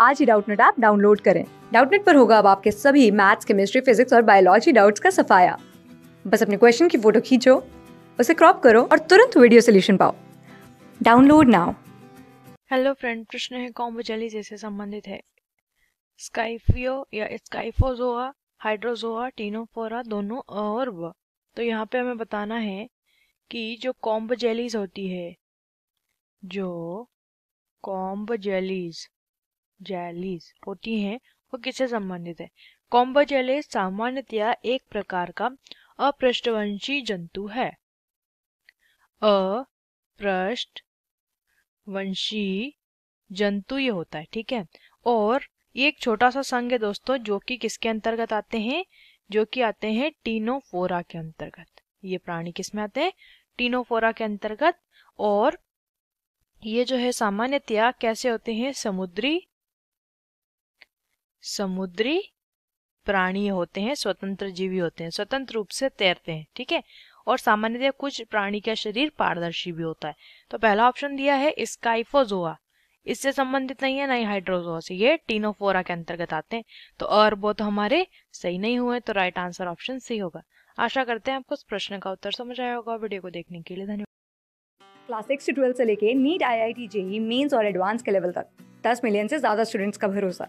आज ही Doubtnut app download करें डाउटनेट पर होगा अब आपके सभी मैथ्स केमिस्ट्री फिजिक्स और बायोलॉजी डाउट्स का सफाया बस अपने क्वेश्चन की फोटो खींचो उसे क्रॉप करो और तुरंत वीडियो सोल्यूशन पाओ डाउनलोड नाउ हेलो फ्रेंड प्रश्न है कॉम्बोजेली जैसे संबंधित है स्काइफियो या स्काइफोजोआ हाइड्रोजोआ टीनोफोरा दोनों और व तो यहाँ पे हमें बताना है कि जो कॉम्ब जेलीज होती है जो कॉम्ब जेलीज जैलीज होती हैं वो किससे संबंधित है कॉम्बो जाइलेज सामान्यतया एक प्रकार का अपृष्ठवंशी जंतु है अपृष्ठवंशी जंतु ये होता है ठीक है और ये एक छोटा सा संघ है दोस्तों जो कि किसके अंतर्गत आते हैं जो कि आते हैं टीनोफोरा के अंतर्गत ये प्राणी किसमें आते हैं टीनोफोरा के अंतर्गत और ये जो है सामान्यतया कैसे होते हैं समुद्री समुद्री प्राणी होते हैं स्वतंत्र जीवी होते हैं स्वतंत्र रूप से तैरते हैं ठीक है और सामान्यतः कुछ प्राणी का शरीर पारदर्शी भी होता है तो पहला ऑप्शन दिया है स्काइफोजोआ इससे संबंधित नहीं है नहीं हाइड्रोजोआ से ये टीनोफोरा के अंतर्गत आते हैं तो वो तो हमारे सही नहीं हुए तो राइट आंसर ऑप्शन सी होगा आशा करते हैं आपको इस प्रश्न का उत्तर समझ आया होगा वीडियो को देखने के लिए धन्यवाद क्लास सिक्स से ट्वेल्थ से लेके NEET I I T JEE mains और एडवांस के लेवल तक दस मिलियन से ज्यादा स्टूडेंट्स का भरोसा